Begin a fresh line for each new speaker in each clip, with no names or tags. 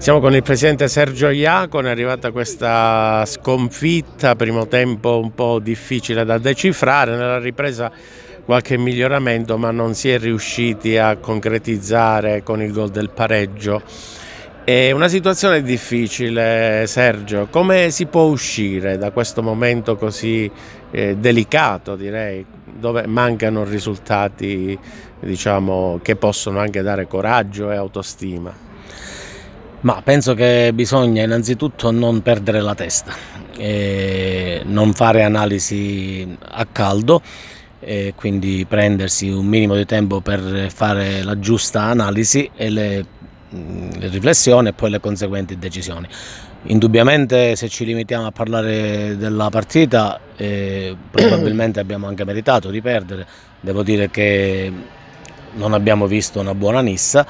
Siamo con il presidente Sergio Iacon, è arrivata questa sconfitta, primo tempo un po' difficile da decifrare, nella ripresa qualche miglioramento ma non si è riusciti a concretizzare con il gol del pareggio. È una situazione difficile Sergio, come si può uscire da questo momento così eh, delicato direi, dove mancano risultati diciamo, che possono anche dare coraggio e autostima?
Ma penso che bisogna innanzitutto non perdere la testa, non fare analisi a caldo, quindi prendersi un minimo di tempo per fare la giusta analisi e le, mm, le riflessioni e poi le conseguenti decisioni. Indubbiamente se ci limitiamo a parlare della partita eh, probabilmente abbiamo anche meritato di perdere, devo dire che non abbiamo visto una buona Nissa.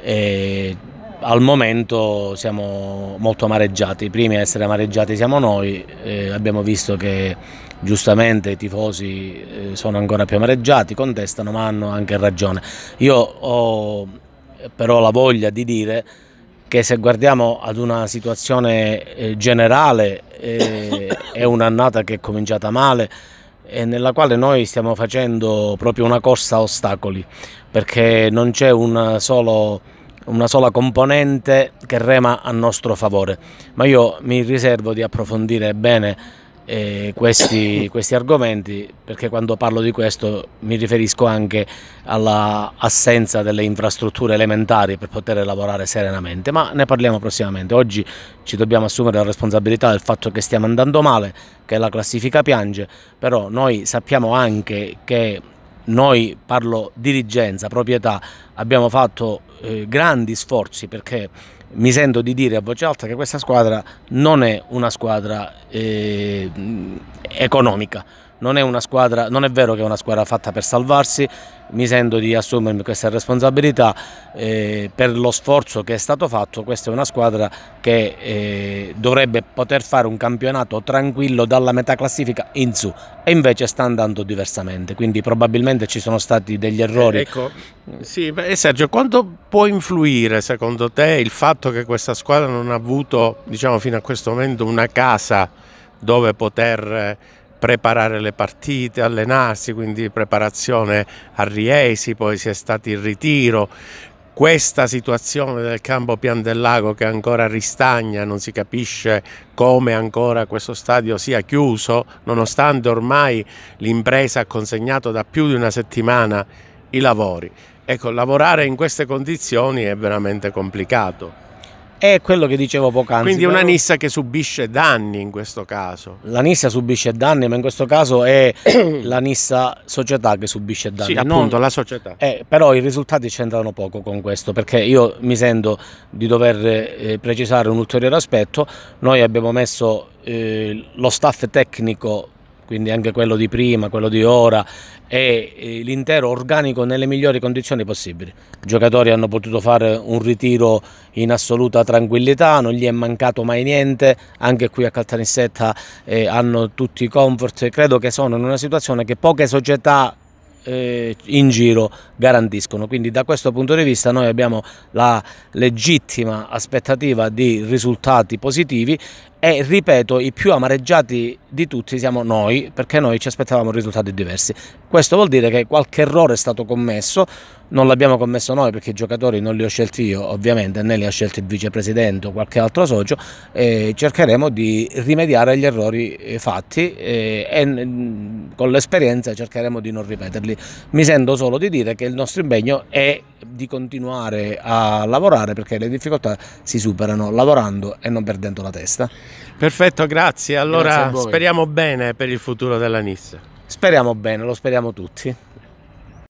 Eh, al momento siamo molto amareggiati, i primi a essere amareggiati siamo noi, eh, abbiamo visto che giustamente i tifosi eh, sono ancora più amareggiati, contestano ma hanno anche ragione. Io ho però la voglia di dire che se guardiamo ad una situazione eh, generale eh, è un'annata che è cominciata male e nella quale noi stiamo facendo proprio una corsa a ostacoli perché non c'è un solo una sola componente che rema a nostro favore, ma io mi riservo di approfondire bene eh, questi, questi, argomenti perché quando parlo di questo mi riferisco anche all'assenza delle infrastrutture elementari per poter lavorare serenamente, ma ne parliamo prossimamente. Oggi ci dobbiamo assumere la responsabilità del fatto che stiamo andando male, che la classifica piange, però noi sappiamo anche che noi, parlo dirigenza, proprietà, abbiamo fatto eh, grandi sforzi perché mi sento di dire a voce alta che questa squadra non è una squadra eh, economica, non è, squadra, non è vero che è una squadra fatta per salvarsi, mi sento di assumermi questa responsabilità eh, per lo sforzo che è stato fatto, questa è una squadra che eh, dovrebbe poter fare un campionato tranquillo dalla metà classifica in su e invece sta andando diversamente, quindi probabilmente ci sono stati degli errori. Eh,
ecco, sì, Sergio, quanto può influire secondo te il fatto fatto che questa squadra non ha avuto diciamo, fino a questo momento una casa dove poter eh, preparare le partite, allenarsi, quindi preparazione a Riesi, poi si è stati in ritiro, questa situazione del campo Pian del Lago che ancora ristagna, non si capisce come ancora questo stadio sia chiuso, nonostante ormai l'impresa ha consegnato da più di una settimana i lavori. Ecco, lavorare in queste condizioni è veramente complicato.
È quello che dicevo poc'anzi. Quindi è una Nissa che subisce danni in questo caso. La Nissa subisce danni, ma in questo caso è la Nissa società che subisce danni. Sì, appunto, non... la società. Eh, però i risultati c'entrano poco con questo, perché io mi sento di dover eh, precisare un ulteriore aspetto. Noi abbiamo messo eh, lo staff tecnico quindi anche quello di prima, quello di ora e l'intero organico nelle migliori condizioni possibili. I giocatori hanno potuto fare un ritiro in assoluta tranquillità, non gli è mancato mai niente, anche qui a Caltanissetta eh, hanno tutti i comfort, credo che sono in una situazione che poche società eh, in giro garantiscono. Quindi da questo punto di vista noi abbiamo la legittima aspettativa di risultati positivi e ripeto i più amareggiati di tutti siamo noi perché noi ci aspettavamo risultati diversi questo vuol dire che qualche errore è stato commesso non l'abbiamo commesso noi perché i giocatori non li ho scelti io ovviamente né li ha scelti il vicepresidente o qualche altro socio e cercheremo di rimediare agli errori eh, fatti e mm, con l'esperienza cercheremo di non ripeterli mi sento solo di dire che il nostro impegno è di continuare a lavorare perché le difficoltà si superano lavorando e non perdendo la testa. Perfetto, grazie. Allora grazie
speriamo bene per il futuro della NIS. Speriamo bene, lo speriamo tutti.